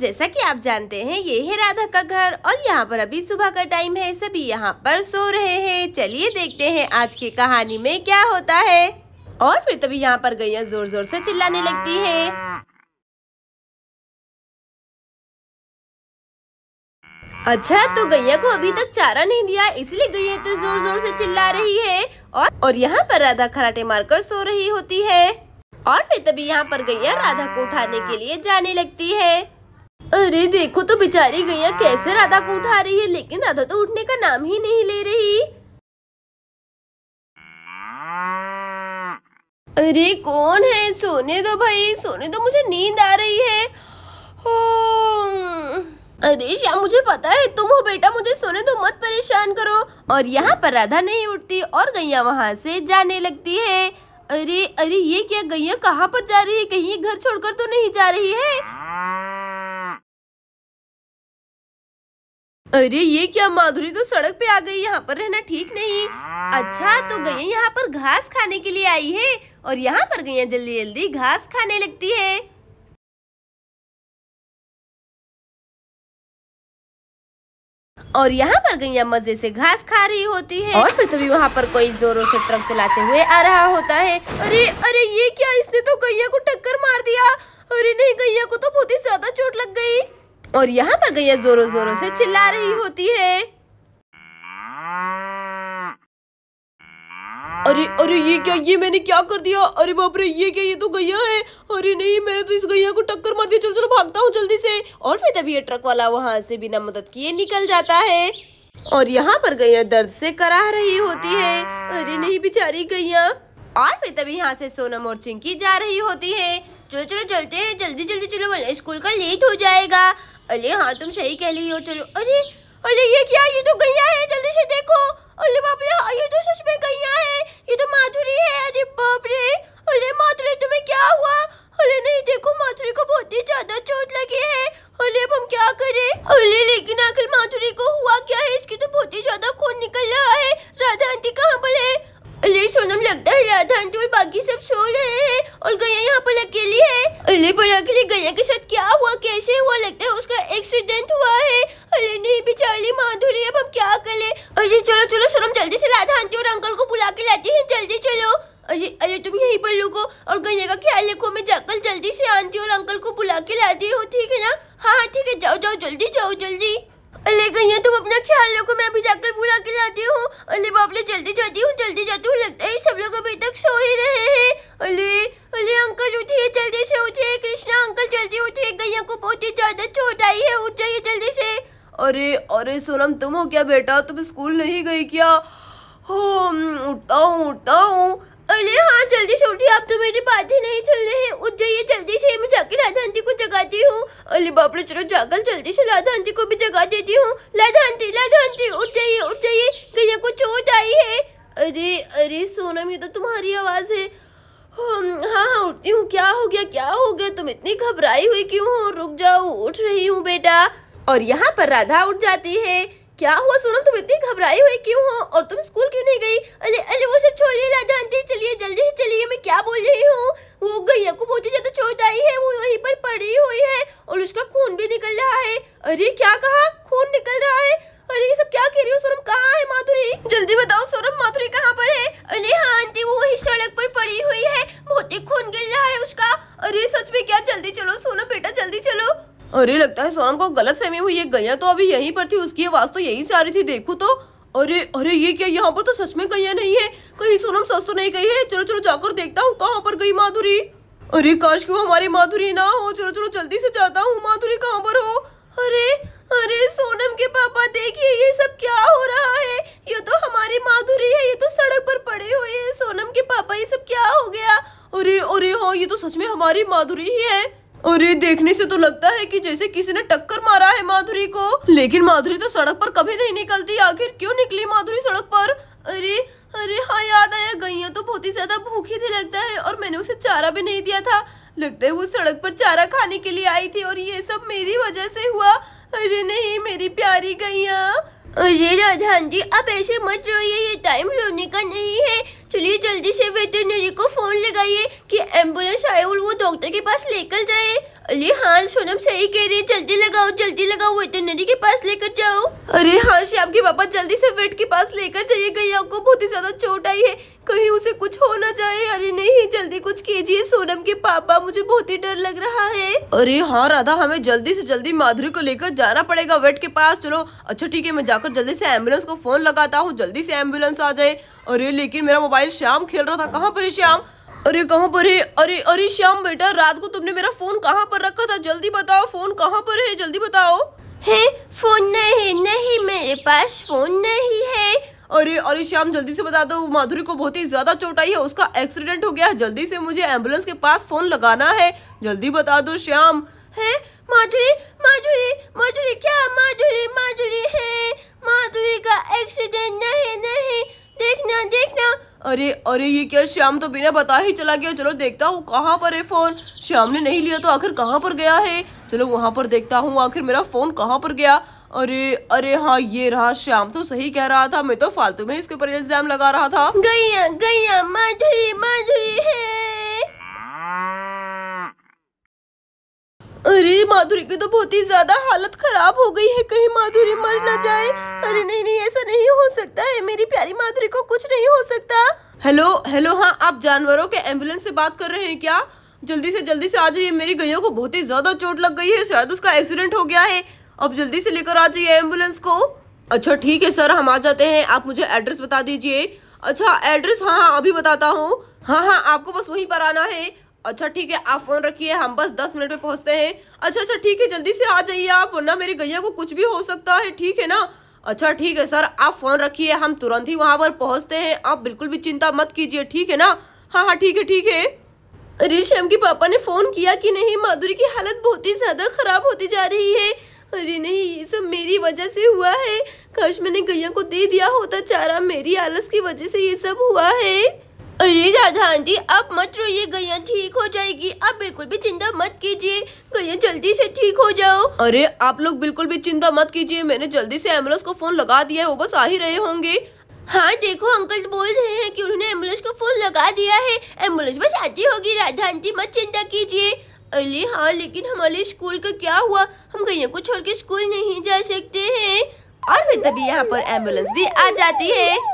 जैसा कि आप जानते हैं ये है राधा का घर और यहाँ पर अभी सुबह का टाइम है सभी यहाँ पर सो रहे हैं चलिए देखते हैं आज की कहानी में क्या होता है और फिर तभी यहाँ पर गैया जोर जोर से चिल्लाने लगती है अच्छा तो गैया को अभी तक चारा नहीं दिया इसलिए गैया तो जोर जोर से चिल्ला रही है और और यहाँ पर राधा खराटे मारकर सो रही होती है और फिर तभी यहाँ पर गैया राधा को उठाने के लिए जाने लगती है अरे देखो तो बेचारी गैया कैसे राधा को उठा रही है लेकिन राधा तो उठने का नाम ही नहीं ले रही अरे कौन है सोने दो भाई सोने दो मुझे नींद आ रही है हम्म। अरे श्याम मुझे पता है तुम हो बेटा मुझे सोने दो मत परेशान करो और यहाँ पर राधा नहीं उठती और गैया वहाँ से जाने लगती है अरे अरे ये क्या गैया कहाँ पर जा रही है कहीं घर छोड़कर तो नहीं जा रही है अरे ये क्या माधुरी तो सड़क पे आ गई यहाँ पर रहना ठीक नहीं अच्छा तो गई यहाँ पर घास खाने के लिए आई है और यहाँ पर गैया जल्दी जल्दी घास खाने लगती है और यहाँ पर गैया मजे से घास खा रही होती है और फिर तभी वहाँ पर कोई जोरों से ट्रक चलाते हुए आ रहा होता है अरे अरे ये क्या इसने तो गैया को टक्कर मार दिया और यहाँ पर गैया जोरों जोरों से चिल्ला रही होती है अरे अरे ये क्या ये मैंने क्या कर दिया अरे बाप रे ये क्या ये तो गैया है अरे नहीं मैंने तो इस गैया को टक्कर मार दी चलो चलो भागता हूँ जल्दी से और फिर तभी ये ट्रक वाला वहाँ से बिना मदद किए निकल जाता है और यहाँ पर गैया दर्द से कराह रही होती है अरे नहीं बेचारी गैया और फिर तभी यहाँ से सोनम और चिंकी जा रही होती है चलो चलो चलते हैं जल्दी जल्दी चलो स्कूल का लेट हो जाएगा अरे हाँ तुम सही कह रही हो चलो अरे अरे ये क्या ये तो गैया है जल्दी से देखो अरे बाप रे हाँ, ये तो सच में गैया है ये तो माधुरी है अरे बाप रे अरे माधुरी तुम्हें क्या हुआ अरे नहीं देखो माधुरी को बहुत ही ज्यादा चोट लगी है अरे अब हम क्या करें अरे लेकिन आखिर माधुरी को हुआ क्या है इसकी तो बहुत ही ज्यादा खून निकल रहा है राधा आंटी कहाँ पर है अरे सोनम लगता है राधा आंटी और बाकी सब सो रहे हैं और गैया यहाँ पर अकेली है अरे पर अकेली गैया के साथ क्या हुआ कैसे हुआ लग... एक्सीडेंट हुआ है अरे नहीं बेचारी माधुरी अब हम क्या करें अरे चलो चलो सुरम जल्दी से राधा आंटी और अंकल को बुला के लाते हैं जल्दी चलो अरे अरे तुम यहीं पर रुको और गैया का ख्याल रखो मैं जाकर जल्दी से आंटी और अंकल को बुला के लाती हूँ ठीक है ना हाँ हाँ ठीक है जाओ जाओ जल्दी जाओ जल्दी अरे गैया तुम अपना ख्याल रखो मैं अभी जाकर बुला के लाती हूँ अरे बापले जल्दी जाती हूँ जल्दी जाती हूँ लगता है सब लोग अभी तक सो ही रहे हैं अरे अरे अंकल उठिए अरे अरे सोनम तुम हो क्या बेटा तुम स्कूल नहीं गई क्या हो उठता हूँ उठता हूँ अरे हाँ जल्दी से उठिए आप तो मेरी बात ही नहीं चल रहे हैं उठ जाइए जल्दी से मैं जाके राधा आंटी को जगाती हूँ अरे बाप रे चलो जाकर जल्दी से राधा आंटी को भी जगा देती हूँ राधा आंटी राधा आंटी उठ जाइए उठ जाइए कहीं को चोट आई है अरे अरे सोनम ये तो तुम्हारी आवाज़ है हाँ हाँ उठती हूँ क्या हो गया क्या हो गया तुम इतनी घबराई हुई क्यों हो रुक जाओ उठ रही हूँ बेटा और यहाँ पर राधा उठ जाती है क्या हुआ सोनम तुम इतनी घबराई हुई क्यों हो और तुम स्कूल क्यों नहीं गई अरे अरे वो सब छोड़िए राधा आंटी चलिए जल्दी से चलिए मैं क्या बोल रही हूँ वो गैया को बहुत ज्यादा चोट आई है वो वहीं पर पड़ी हुई है और उसका खून भी निकल रहा है अरे क्या कहा खून निकल रहा है अरे ये सब क्या कह रही हो सोनम कहाँ है अरे लगता है सोनम को गलत फहमी हुई गैया तो अभी यहीं पर थी उसकी आवाज तो यहीं से आ रही थी देखो तो अरे अरे ये क्या यहाँ पर तो सच में गैया नहीं है कहीं सोनम सच तो नहीं गई है चलो चलो जाकर देखता हूँ कहाँ पर गई माधुरी अरे काश क्यों हमारी माधुरी ना हो चलो चलो जल्दी से जाता हूँ माधुरी कहाँ पर हो अरे अरे सोनम के पापा देखिए ये सब क्या हो रहा है ये तो हमारी माधुरी है ये तो सड़क पर पड़े हुए है सोनम के पापा ये सब क्या हो गया अरे अरे हाँ ये तो सच में हमारी माधुरी ही है और ये देखने से तो लगता है कि जैसे किसी ने टक्कर मारा है माधुरी को लेकिन माधुरी तो सड़क पर कभी नहीं निकलती आखिर क्यों निकली माधुरी सड़क पर अरे अरे हाँ याद आया गैया तो बहुत ही ज्यादा भूखी थी लगता है और मैंने उसे चारा भी नहीं दिया था लगता है वो सड़क पर चारा खाने के लिए आई थी और ये सब मेरी वजह से हुआ अरे नहीं मेरी प्यारी गैया अरे राधान जी आप ऐसे मत रोइए ये टाइम रोने का नहीं है चलिए जल्दी से वेटरनरी को फ़ोन लगाइए कि एम्बुलेंस आए और वो डॉक्टर के पास लेकर जाए अरे हाँ सोनम सही कह रही है जल्दी लगाओ जल्दी लगाओ वेटनरी के पास लेकर जाओ अरे हाँ श्याम के पापा जल्दी से वेट के पास लेकर जाइए गई आपको बहुत ही ज्यादा चोट आई है कहीं उसे कुछ हो ना जाए अरे नहीं जल्दी कुछ कीजिए सोनम के पापा मुझे बहुत ही डर लग रहा है अरे हाँ राधा हमें जल्दी से जल्दी माधुरी को लेकर जाना पड़ेगा वेट के पास चलो अच्छा ठीक है मैं जाकर जल्दी से एम्बुलेंस को फोन लगाता हूँ जल्दी से एम्बुलेंस आ जाए अरे लेकिन मेरा मोबाइल श्याम खेल रहा था कहाँ पर श्याम अरे कहाँ पर है अरे अरे श्याम बेटा रात को तुमने मेरा फोन कहाँ पर रखा था जल्दी बताओ फोन कहाँ पर है जल्दी बताओ है फोन नहीं नहीं मेरे पास फोन नहीं है अरे अरे श्याम जल्दी से बता दो माधुरी को बहुत ही ज्यादा चोट आई है उसका एक्सीडेंट हो गया है जल्दी से मुझे एम्बुलेंस के पास फोन लगाना है जल्दी बता दो श्याम है माधुरी माधुरी माधुरी क्या माधुरी माधुरी है माधुरी का एक्सीडेंट नहीं नहीं देखना देखना अरे अरे ये क्या श्याम तो बिना बता ही चला गया चलो देखता हूँ कहाँ पर है फ़ोन श्याम ने नहीं लिया तो आखिर कहाँ पर गया है चलो वहाँ पर देखता हूँ आखिर मेरा फ़ोन कहाँ पर गया अरे अरे हाँ ये रहा श्याम तो सही कह रहा था मैं तो फालतू में इसके ऊपर इल्ज़ाम लगा रहा था गैया गैया माधुरी माधुरी है मेरी माधुरी की तो बहुत ही ज्यादा हालत खराब हो गई है कहीं माधुरी मर ना जाए अरे नहीं नहीं ऐसा नहीं हो सकता है मेरी प्यारी माधुरी को कुछ नहीं हो सकता हेलो हेलो हाँ आप जानवरों के एम्बुलेंस से बात कर रहे हैं क्या जल्दी से जल्दी से आ जाइए मेरी गैया को बहुत ही ज्यादा चोट लग गई है शायद उसका एक्सीडेंट हो गया है अब जल्दी से लेकर आ जाइए एम्बुलेंस को अच्छा ठीक है सर हम आ जाते हैं आप मुझे एड्रेस बता दीजिए अच्छा एड्रेस हाँ हाँ अभी बताता हूँ हाँ हाँ आपको बस वहीं पर आना है अच्छा ठीक है आप फ़ोन रखिए हम बस दस मिनट में पहुंचते हैं अच्छा अच्छा ठीक है जल्दी से आ जाइए आप वरना मेरी गैया को कुछ भी हो सकता है ठीक है ना अच्छा ठीक है सर आप फ़ोन रखिए हम तुरंत ही वहां पर पहुँचते हैं आप बिल्कुल भी चिंता मत कीजिए ठीक है ना हाँ हाँ ठीक है ठीक है ऋषम के पापा ने फ़ोन किया कि नहीं माधुरी की हालत बहुत ही ज़्यादा ख़राब होती जा रही है अरे नहीं ये सब मेरी वजह से हुआ है काश मैंने गैया को दे दिया होता चारा मेरी आलस की वजह से ये सब हुआ है अरे राधा आंटी आप मत रोइए गैया ठीक हो जाएगी आप बिल्कुल भी चिंता मत कीजिए गैया जल्दी से ठीक हो जाओ अरे आप लोग बिल्कुल भी चिंता मत कीजिए मैंने जल्दी से एम्बुलेंस को फोन लगा दिया है वो बस आ ही रहे होंगे हाँ देखो अंकल बोल रहे हैं कि उन्होंने एम्बुलेंस को फोन लगा दिया है एम्बुलेंस बस आती होगी राधा आंटी मत चिंता कीजिए अरे हाँ लेकिन हमारे स्कूल का क्या हुआ हम गैया को छोड़ के स्कूल नहीं जा सकते है और फिर तभी यहाँ पर एम्बुलेंस भी आ जाती है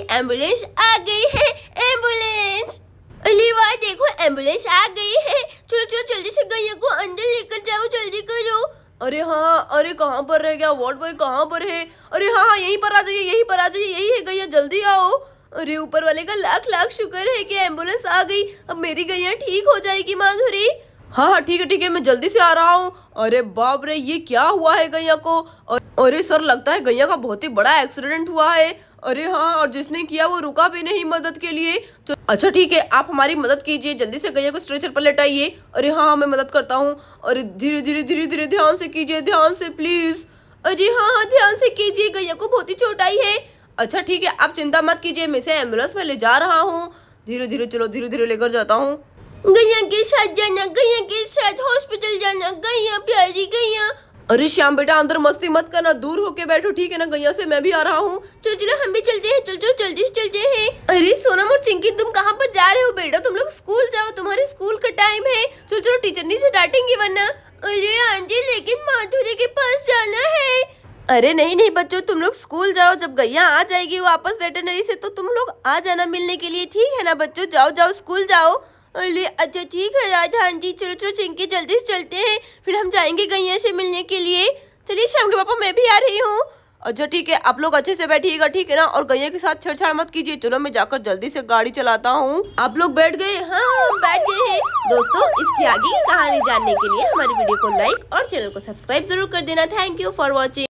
एम्बुलेंस आ गई है एम्बुलेंस अलीवा देखो एम्बुलेंस आ गई है चलो चलो जल्दी से गैया को अंदर लेकर जाओ जल्दी करो अरे हाँ अरे कहाँ पर रह गया वार्ड बॉय कहाँ पर है अरे हाँ हाँ यहीं पर आ जाइए यहीं पर आ जाइए यही है गैया जल्दी आओ अरे ऊपर वाले का लाख लाख शुक्र है कि एम्बुलेंस आ गई अब मेरी गैया ठीक हो जाएगी माधुरी हाँ हाँ ठीक है ठीक है मैं जल्दी से आ रहा हूँ अरे बाप रे ये क्या हुआ है गैया को अरे सर लगता है गैया का बहुत ही बड़ा एक्सीडेंट हुआ है अरे हाँ और जिसने किया वो रुका भी नहीं मदद के लिए तो अच्छा ठीक है आप हमारी मदद कीजिए जल्दी से गैया को स्ट्रेचर पर लेटाइए अरे हाँ मैं मदद करता हूँ अरे धीरे धीरे धीरे धीरे ध्यान से कीजिए ध्यान से प्लीज़ अरे हाँ हाँ ध्यान से कीजिए गैया को बहुत ही चोट आई है अच्छा ठीक है आप चिंता मत कीजिए मैं इसे एम्बुलेंस में ले जा रहा हूँ धीरे धीरे चलो धीरे धीरे लेकर जाता हूँ गैया के साथ जाना गैया के साथ हॉस्पिटल जाना गैया प्यारी गैया अरे श्याम बेटा अंदर मस्ती मत करना दूर होके बैठो ठीक है ना गैया से मैं भी आ रहा हूँ चल चलो हम भी चलते हैं चल चलो जल्दी चलते हैं अरे सोनम और चिंकी तुम कहाँ पर जा रहे हो बेटा तुम लोग स्कूल जाओ तुम्हारे स्कूल का टाइम है चल चलो टीचर नहीं से डांटेंगी वरना अरे आंटी लेकिन माधुरी के पास जाना है अरे नहीं नहीं बच्चों तुम लोग स्कूल जाओ जब गैया आ जाएगी वापस वेटरनरी से तो तुम लोग आ जाना मिलने के लिए ठीक है ना बच्चों जाओ जाओ स्कूल जाओ अरे अच्छा ठीक है राजधान जी चलो चलो चिंकी जल्दी से चलते हैं फिर हम जाएंगे गैया से मिलने के लिए चलिए शाम के पापा मैं भी आ रही हूँ अच्छा ठीक है आप लोग अच्छे से बैठिएगा ठीक है ना और गैया के साथ छेड़छाड़ मत कीजिए चलो मैं जाकर जल्दी से गाड़ी चलाता हूँ आप लोग बैठ गए हाँ हम बैठ गए हैं दोस्तों इसकी आगे कहानी जानने के लिए हमारी वीडियो को लाइक और चैनल को सब्सक्राइब जरूर कर देना थैंक यू फॉर वॉचिंग